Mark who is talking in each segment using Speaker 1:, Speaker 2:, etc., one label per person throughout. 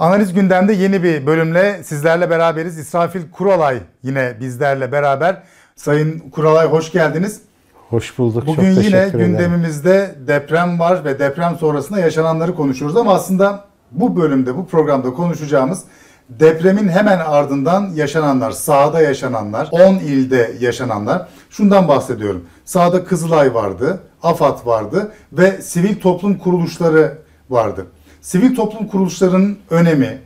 Speaker 1: Analiz gündemde yeni bir bölümle sizlerle beraberiz. İsrafil Kuralay yine bizlerle beraber. Sayın Kuralay hoş geldiniz.
Speaker 2: Hoş bulduk. Bugün Çok yine gündemimizde
Speaker 1: ederim. deprem var ve deprem sonrasında yaşananları konuşuyoruz ama aslında bu bölümde bu programda konuşacağımız depremin hemen ardından yaşananlar, sahada yaşananlar, 10 ilde yaşananlar. Şundan bahsediyorum. Sahada Kızılay vardı, AFAD vardı ve sivil toplum kuruluşları vardı. Sivil toplum kuruluşlarının önemi,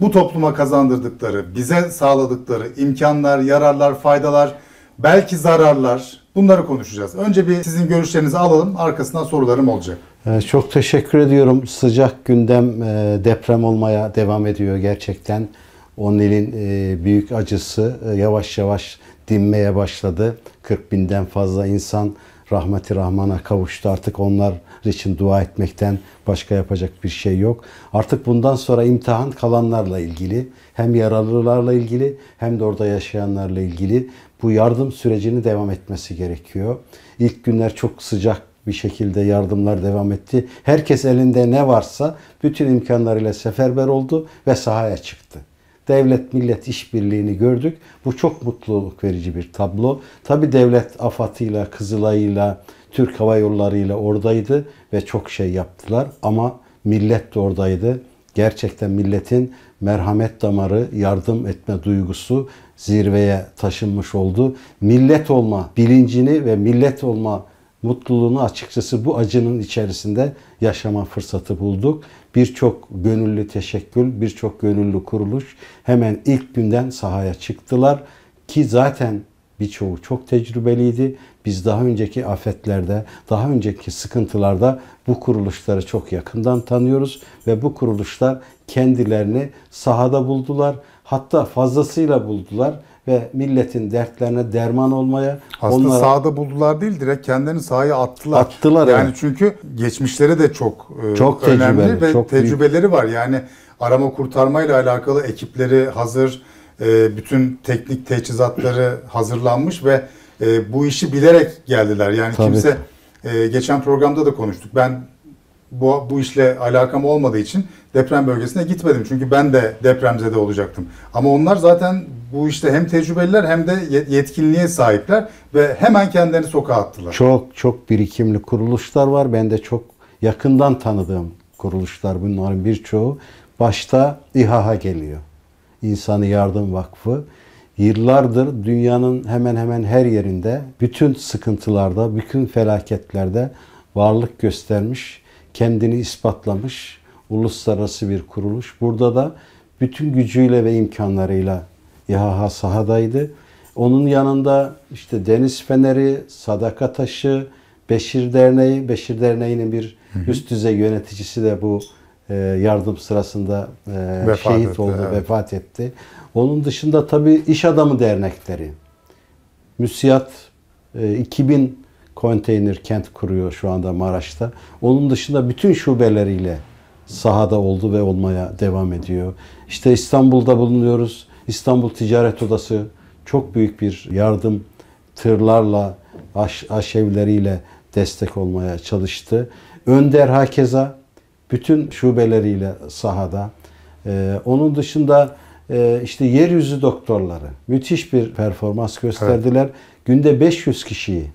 Speaker 1: bu topluma kazandırdıkları, bize sağladıkları imkanlar, yararlar, faydalar, belki zararlar bunları konuşacağız. Önce bir sizin görüşlerinizi alalım arkasından sorularım olacak.
Speaker 2: Ee, çok teşekkür ediyorum. Sıcak gündem e, deprem olmaya devam ediyor gerçekten. on elin e, büyük acısı e, yavaş yavaş dinmeye başladı. 40 binden fazla insan rahmeti rahmana kavuştu. Artık onlar için dua etmekten başka yapacak bir şey yok. Artık bundan sonra imtihan kalanlarla ilgili, hem yaralılarla ilgili hem de orada yaşayanlarla ilgili bu yardım sürecini devam etmesi gerekiyor. İlk günler çok sıcak bir şekilde yardımlar devam etti. Herkes elinde ne varsa bütün imkanlarıyla seferber oldu ve sahaya çıktı devlet millet işbirliğini gördük. Bu çok mutluluk verici bir tablo. Tabi devlet afatıyla, kızılayıyla, Türk Hava Yolları ile oradaydı ve çok şey yaptılar ama millet de oradaydı. Gerçekten milletin merhamet damarı, yardım etme duygusu zirveye taşınmış oldu. Millet olma bilincini ve millet olma mutluluğunu açıkçası bu acının içerisinde yaşama fırsatı bulduk. Birçok gönüllü teşekkül, birçok gönüllü kuruluş hemen ilk günden sahaya çıktılar ki zaten birçoğu çok tecrübeliydi. Biz daha önceki afetlerde, daha önceki sıkıntılarda bu kuruluşları çok yakından tanıyoruz ve bu kuruluşlar kendilerini sahada buldular. Hatta fazlasıyla buldular ve milletin dertlerine derman olmaya
Speaker 1: aslında onlara... sahada buldular değil direkt kendilerini sahaya attılar. Attılar yani evet. çünkü geçmişleri de çok e, çok önemli tecrübeli, ve çok tecrübeleri büyük. var. Yani arama kurtarma ile alakalı ekipleri hazır e, bütün teknik teçhizatları hazırlanmış ve e, bu işi bilerek geldiler. Yani Tabii. kimse e, geçen programda da konuştuk. Ben bu, bu işle alakam olmadığı için deprem bölgesine gitmedim. Çünkü ben de depremzede olacaktım. Ama onlar zaten bu işte hem tecrübeliler hem de yetkinliğe sahipler ve hemen kendilerini sokağa attılar.
Speaker 2: Çok çok birikimli kuruluşlar var. Ben de çok yakından tanıdığım kuruluşlar bunların birçoğu. Başta İHA geliyor. İnsanı Yardım Vakfı yıllardır dünyanın hemen hemen her yerinde bütün sıkıntılarda, bütün felaketlerde varlık göstermiş, kendini ispatlamış uluslararası bir kuruluş. Burada da bütün gücüyle ve imkanlarıyla İHA sahadaydı. Onun yanında işte Deniz Feneri, Sadaka Taşı, Beşir Derneği, Beşir Derneği'nin bir üst düzey yöneticisi de bu e, yardım sırasında e,
Speaker 1: vefat şehit etti, oldu,
Speaker 2: evet. vefat etti. Onun dışında tabi iş adamı dernekleri. Müsiyat 2000 e, konteyner kent kuruyor şu anda Maraş'ta. Onun dışında bütün şubeleriyle sahada oldu ve olmaya devam ediyor. İşte İstanbul'da bulunuyoruz. İstanbul Ticaret Odası çok büyük bir yardım tırlarla, aş, aşevleriyle destek olmaya çalıştı. Önder Hakeza bütün şubeleriyle sahada. Ee, onun dışında e, işte yeryüzü doktorları müthiş bir performans gösterdiler. Evet. Günde 500 kişiyi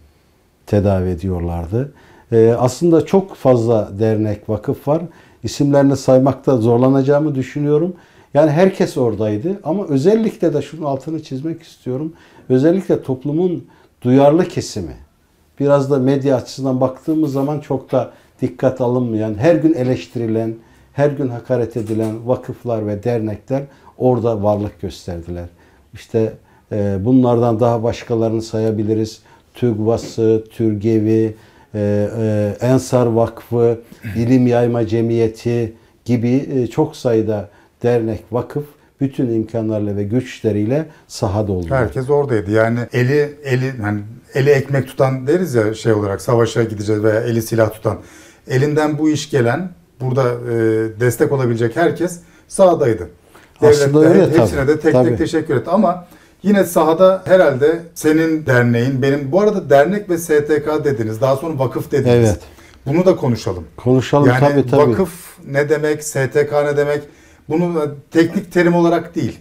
Speaker 2: tedavi ediyorlardı. Ee, aslında çok fazla dernek, vakıf var. İsimlerini saymakta zorlanacağımı düşünüyorum. Yani herkes oradaydı ama özellikle de şunun altını çizmek istiyorum. Özellikle toplumun duyarlı kesimi. Biraz da medya açısından baktığımız zaman çok da dikkat alınmayan, her gün eleştirilen, her gün hakaret edilen vakıflar ve dernekler orada varlık gösterdiler. İşte e, bunlardan daha başkalarını sayabiliriz. TÜGVAS'ı, TÜRGEV'i, e, e, Ensar Vakfı, İlim Yayma Cemiyeti gibi e, çok sayıda
Speaker 1: dernek, vakıf bütün imkanlarla ve güçleriyle işleriyle sahada oldular. Herkes oradaydı. Yani eli eli hani eli ekmek tutan deriz ya şey olarak savaşa gideceğiz veya eli silah tutan. Elinden bu iş gelen burada e, destek olabilecek herkes sahadaydı. Devlet öyle hepsine tabii. de tek tabii. tek teşekkür et ama Yine sahada herhalde senin derneğin, benim bu arada dernek ve STK dediniz. Daha sonra vakıf dediniz. Evet. Bunu da konuşalım. Konuşalım yani tabii tabii. Vakıf ne demek, STK ne demek? Bunu teknik terim olarak değil.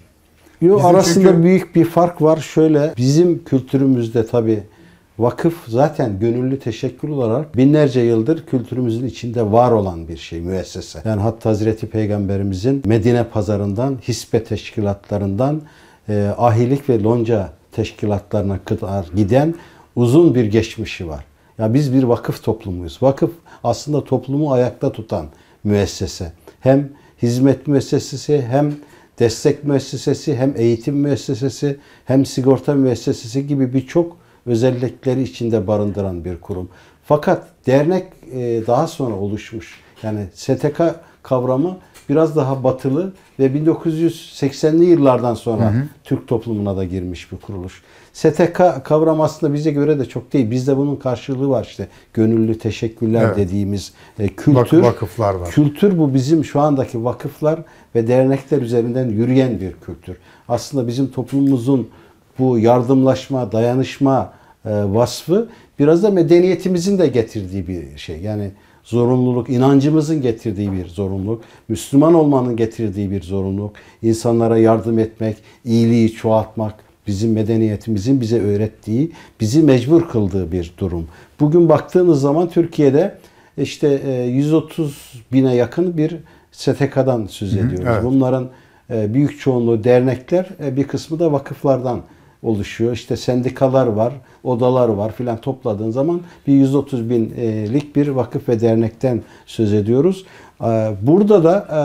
Speaker 1: Yo, arasında çünkü... büyük bir fark var. Şöyle
Speaker 2: bizim kültürümüzde tabii Vakıf zaten gönüllü teşekkül olarak binlerce yıldır kültürümüzün içinde var olan bir şey, müessese. Yani hatta Hazreti Peygamberimizin Medine pazarından, hisbe teşkilatlarından, e, ahilik ve lonca teşkilatlarına kadar giden uzun bir geçmişi var. Ya biz bir vakıf toplumuyuz. Vakıf aslında toplumu ayakta tutan müessese. Hem hizmet müessesesi hem destek müessesesi hem eğitim müessesesi hem sigorta müessesesi gibi birçok özellikleri içinde barındıran bir kurum. Fakat dernek e, daha sonra oluşmuş. Yani STK kavramı biraz daha batılı ve 1980'li yıllardan sonra hı hı. Türk toplumuna da girmiş bir kuruluş. STK kavram aslında bize göre de çok değil. Bizde bunun karşılığı var işte. Gönüllü teşekkürler evet. dediğimiz e, kültür. Vak vakıflar var. Kültür bu bizim şu andaki vakıflar ve dernekler üzerinden yürüyen bir kültür. Aslında bizim toplumumuzun bu yardımlaşma, dayanışma e, vasfı biraz da medeniyetimizin de getirdiği bir şey. Yani zorunluluk, inancımızın getirdiği bir zorunluluk, Müslüman olmanın getirdiği bir zorunluluk, insanlara yardım etmek, iyiliği çoğaltmak, bizim medeniyetimizin bize öğrettiği, bizi mecbur kıldığı bir durum. Bugün baktığınız zaman Türkiye'de işte 130 e, bine yakın bir STK'dan söz ediyoruz. Hı hı, evet. Bunların e, büyük çoğunluğu dernekler, e, bir kısmı da vakıflardan oluşuyor. İşte sendikalar var, odalar var filan topladığın zaman bir 130 binlik bir vakıf ve dernekten söz ediyoruz. Ee, burada da e,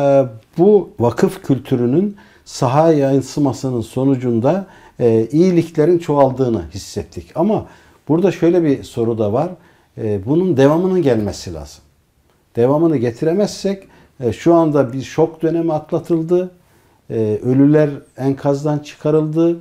Speaker 2: bu vakıf kültürünün saha yansımasının sonucunda e, iyiliklerin çoğaldığını hissettik. Ama burada şöyle bir soru da var. E, bunun devamının gelmesi lazım. Devamını getiremezsek şu anda bir şok dönemi atlatıldı. Ölüler enkazdan çıkarıldı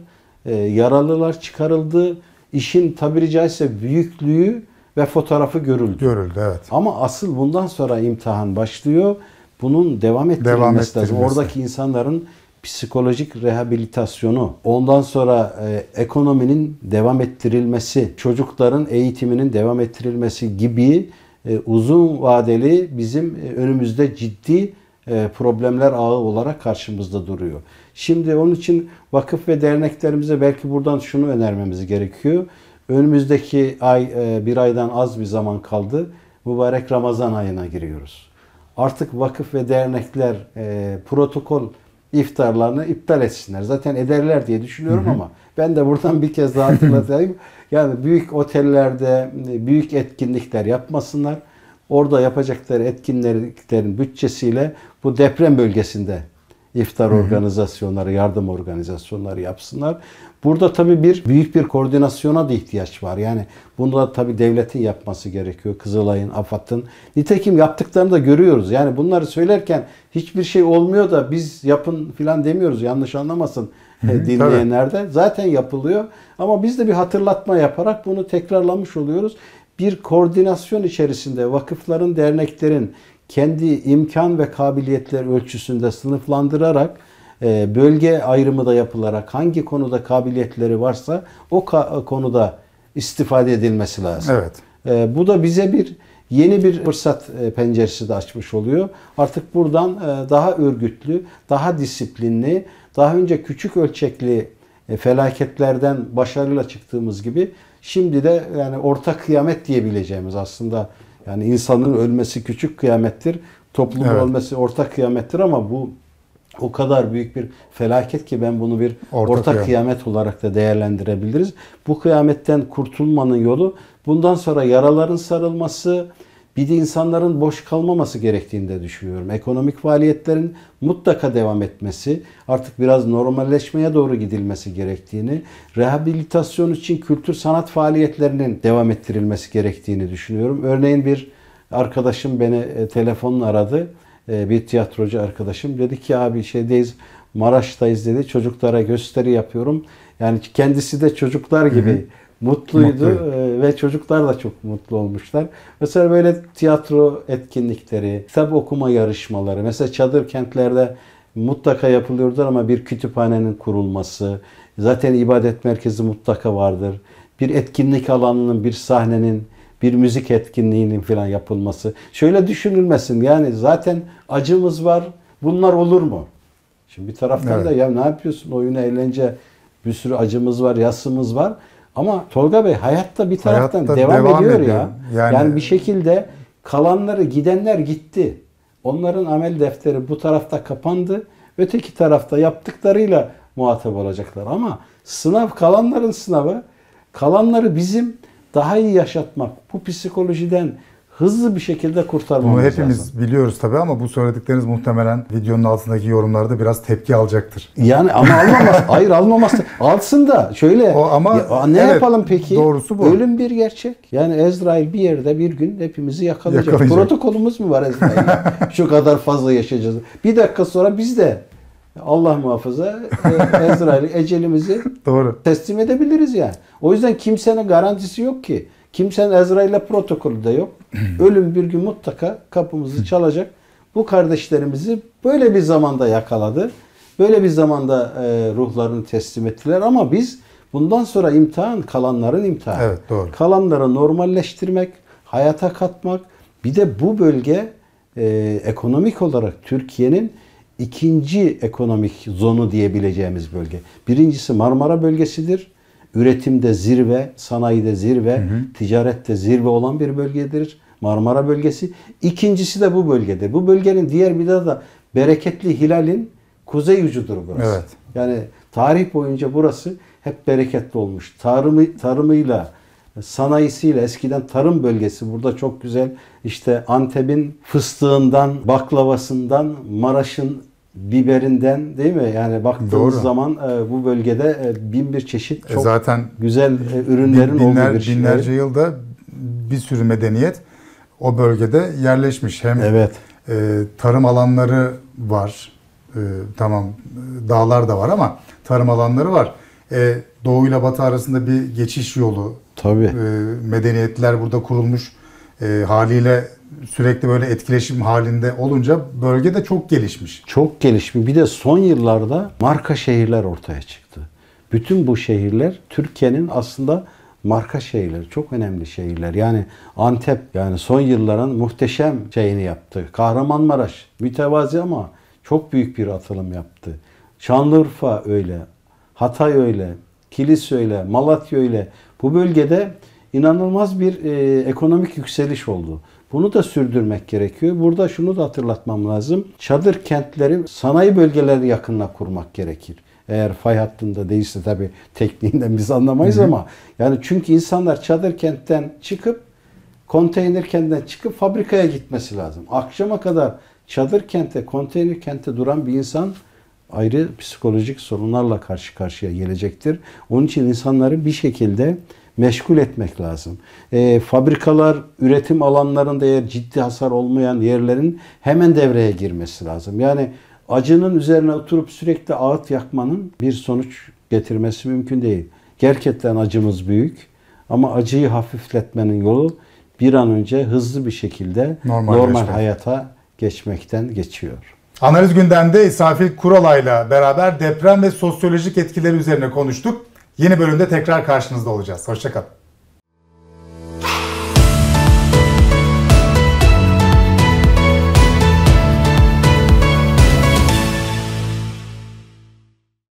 Speaker 2: e, yaralılar çıkarıldı. İşin tabiri caizse büyüklüğü ve fotoğrafı görüldü. Görüldü evet. Ama asıl bundan sonra imtihan başlıyor. Bunun devam ettirilmesi, devam ettirilmesi. lazım. Oradaki insanların psikolojik rehabilitasyonu, ondan sonra e, ekonominin devam ettirilmesi, çocukların eğitiminin devam ettirilmesi gibi e, uzun vadeli bizim e, önümüzde ciddi e, problemler ağı olarak karşımızda duruyor. Şimdi onun için vakıf ve derneklerimize belki buradan şunu önermemiz gerekiyor. Önümüzdeki ay e, bir aydan az bir zaman kaldı. Mübarek Ramazan ayına giriyoruz. Artık vakıf ve dernekler e, protokol iftarlarını iptal etsinler. Zaten ederler diye düşünüyorum hı hı. ama ben de buradan bir kez daha hatırlatayım. yani büyük otellerde büyük etkinlikler yapmasınlar orada yapacakları etkinliklerin bütçesiyle bu deprem bölgesinde iftar organizasyonları, yardım organizasyonları yapsınlar. Burada tabii bir büyük bir koordinasyona da ihtiyaç var. Yani bunu da tabii devletin yapması gerekiyor. Kızılay'ın, AFAD'ın. Nitekim yaptıklarını da görüyoruz. Yani bunları söylerken hiçbir şey olmuyor da biz yapın filan demiyoruz. Yanlış anlamasın dinleyenler de. Zaten yapılıyor. Ama biz de bir hatırlatma yaparak bunu tekrarlamış oluyoruz bir koordinasyon içerisinde vakıfların, derneklerin kendi imkan ve kabiliyetler ölçüsünde sınıflandırarak e, bölge ayrımı da yapılarak hangi konuda kabiliyetleri varsa o e, konuda istifade edilmesi lazım. Evet. E, bu da bize bir yeni bir fırsat penceresi de açmış oluyor. Artık buradan daha örgütlü, daha disiplinli, daha önce küçük ölçekli felaketlerden başarıyla çıktığımız gibi Şimdi de yani orta kıyamet diyebileceğimiz aslında yani insanın ölmesi küçük kıyamettir, toplumun evet. ölmesi orta kıyamettir ama bu o kadar büyük bir felaket ki ben bunu bir orta, orta kıyamet. kıyamet olarak da değerlendirebiliriz. Bu kıyametten kurtulmanın yolu bundan sonra yaraların sarılması, bir de insanların boş kalmaması gerektiğini de düşünüyorum. Ekonomik faaliyetlerin mutlaka devam etmesi, artık biraz normalleşmeye doğru gidilmesi gerektiğini, rehabilitasyon için kültür sanat faaliyetlerinin devam ettirilmesi gerektiğini düşünüyorum. Örneğin bir arkadaşım beni e, telefonla aradı. E, bir tiyatrocu arkadaşım dedi ki abi şeydeyiz Maraş'tayız dedi. Çocuklara gösteri yapıyorum. Yani kendisi de çocuklar gibi hı hı mutluydu mutlu. Ee, ve çocuklar da çok mutlu olmuşlar. Mesela böyle tiyatro etkinlikleri, kitap okuma yarışmaları, mesela çadır kentlerde mutlaka yapılıyordur ama bir kütüphanenin kurulması, zaten ibadet merkezi mutlaka vardır. Bir etkinlik alanının, bir sahnenin, bir müzik etkinliğinin filan yapılması. Şöyle düşünülmesin yani zaten acımız var. Bunlar olur mu? Şimdi bir taraftan evet. da ya ne yapıyorsun oyun eğlence bir sürü acımız var, yasımız var. Ama Tolga Bey hayatta bir taraftan hayatta devam, devam ediyor, ediyor ya. Yani... yani bir şekilde kalanları gidenler gitti. Onların amel defteri bu tarafta kapandı. Öteki tarafta yaptıklarıyla muhatap olacaklar. Ama sınav kalanların sınavı, kalanları bizim daha iyi yaşatmak, bu psikolojiden hızlı bir
Speaker 1: şekilde kurtarmamız Bunu hepimiz lazım. biliyoruz tabii ama bu söyledikleriniz muhtemelen videonun altındaki yorumlarda biraz tepki alacaktır. Yani ama almamaz. hayır almamaz. Alsın da şöyle. O ama ya, ne evet, yapalım
Speaker 2: peki? Doğrusu bu. Ölüm bir gerçek. Yani Ezrail bir yerde bir gün hepimizi yakalayacak. yakalayacak. Protokolümüz mü var Ezrail? Şu kadar fazla yaşayacağız. Bir dakika sonra biz de Allah muhafaza e, Ezrail ecelimizi Doğru. teslim edebiliriz yani. O yüzden kimsenin garantisi yok ki. Kimsenin Ezrail'le protokolü de yok. Ölüm bir gün mutlaka kapımızı çalacak. Bu kardeşlerimizi böyle bir zamanda yakaladı. Böyle bir zamanda e, ruhlarını teslim ettiler ama biz bundan sonra imtihan kalanların imtihanı. Evet doğru. Kalanları normalleştirmek, hayata katmak. Bir de bu bölge e, ekonomik olarak Türkiye'nin ikinci ekonomik zonu diyebileceğimiz bölge. Birincisi Marmara bölgesidir üretimde zirve, sanayide zirve, hı hı. ticarette zirve olan bir bölgedir. Marmara bölgesi. İkincisi de bu bölgede. Bu bölgenin diğer bir de da bereketli hilalin kuzey ucudur burası. Evet. Yani tarih boyunca burası hep bereketli olmuş. Tarımı, tarımıyla, sanayisiyle eskiden tarım bölgesi burada çok güzel. İşte Antep'in fıstığından, baklavasından, Maraş'ın biberinden değil mi? Yani baktığımız Doğru. zaman e, bu bölgede e, bin bir çeşit e, çok e zaten
Speaker 1: güzel e, ürünlerin bin, binler, olduğu bir şey. binlerce şey. yılda bir sürü medeniyet o bölgede yerleşmiş. Hem evet. e, tarım alanları var. E, tamam dağlar da var ama tarım alanları var. E, doğu ile batı arasında bir geçiş yolu. Tabi. E, medeniyetler burada kurulmuş. E, haliyle sürekli böyle etkileşim halinde olunca bölge de çok gelişmiş. Çok gelişmiş. Bir de son
Speaker 2: yıllarda marka şehirler ortaya çıktı. Bütün bu şehirler Türkiye'nin aslında marka şehirler, çok önemli şehirler. Yani Antep yani son yılların muhteşem şeyini yaptı. Kahramanmaraş mütevazi ama çok büyük bir atılım yaptı. Şanlıurfa öyle, Hatay öyle, Kilis öyle, Malatya öyle. Bu bölgede inanılmaz bir e, ekonomik yükseliş oldu. Bunu da sürdürmek gerekiyor. Burada şunu da hatırlatmam lazım. Çadır kentleri sanayi bölgeleri yakınına kurmak gerekir. Eğer fay hattında değilse tabii tekniğinden biz anlamayız ama yani çünkü insanlar çadır kentten çıkıp konteyner kentten çıkıp fabrikaya gitmesi lazım. Akşama kadar çadır kente, konteyner kente duran bir insan ayrı psikolojik sorunlarla karşı karşıya gelecektir. Onun için insanları bir şekilde meşgul etmek lazım. E, fabrikalar, üretim alanlarında eğer ciddi hasar olmayan yerlerin hemen devreye girmesi lazım. Yani acının üzerine oturup sürekli ağıt yakmanın bir sonuç getirmesi mümkün değil. Gerçekten acımız büyük ama acıyı hafifletmenin yolu bir an önce hızlı bir şekilde normal, normal hayata geçmekten geçiyor.
Speaker 1: Analiz gündemde İsrafil Kuralay'la beraber deprem ve sosyolojik etkileri üzerine konuştuk. Yeni bölümde tekrar karşınızda olacağız. Hoşçakalın.